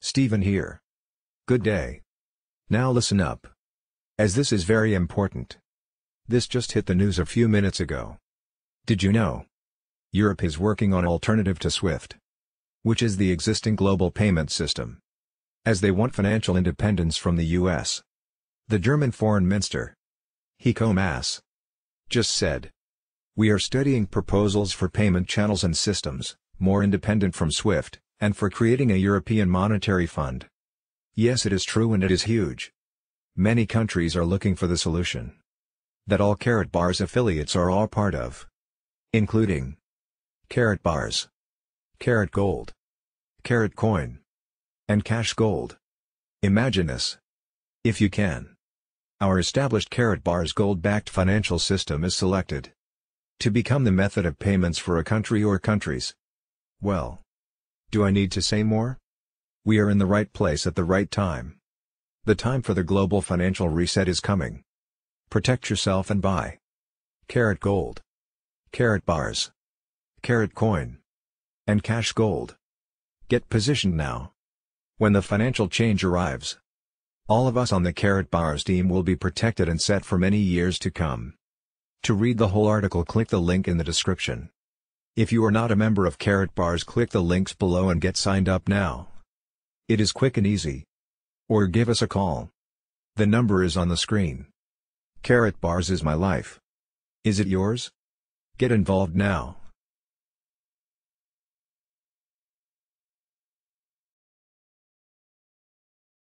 Stephen here. Good day. Now listen up. As this is very important. This just hit the news a few minutes ago. Did you know? Europe is working on alternative to SWIFT. Which is the existing global payment system. As they want financial independence from the US. The German foreign minister. Heiko Maas. Just said. We are studying proposals for payment channels and systems, more independent from SWIFT, and for creating a European monetary fund. Yes it is true and it is huge. Many countries are looking for the solution. That all Carrot Bar's affiliates are all part of. Including Carrot Bars, Carrot Gold, Carrot Coin, and Cash Gold. Imagine this. If you can. Our established Carrot Bar's gold-backed financial system is selected. To become the method of payments for a country or countries. Well. Do I need to say more? We are in the right place at the right time. The time for the global financial reset is coming. Protect yourself and buy. Carrot Gold. Carrot Bars. Carrot Coin. And Cash Gold. Get positioned now. When the financial change arrives, all of us on the Carrot Bars team will be protected and set for many years to come. To read the whole article click the link in the description. If you are not a member of Carrot Bars click the links below and get signed up now. It is quick and easy. Or give us a call. The number is on the screen. Carrot Bars is my life. Is it yours? Get involved now.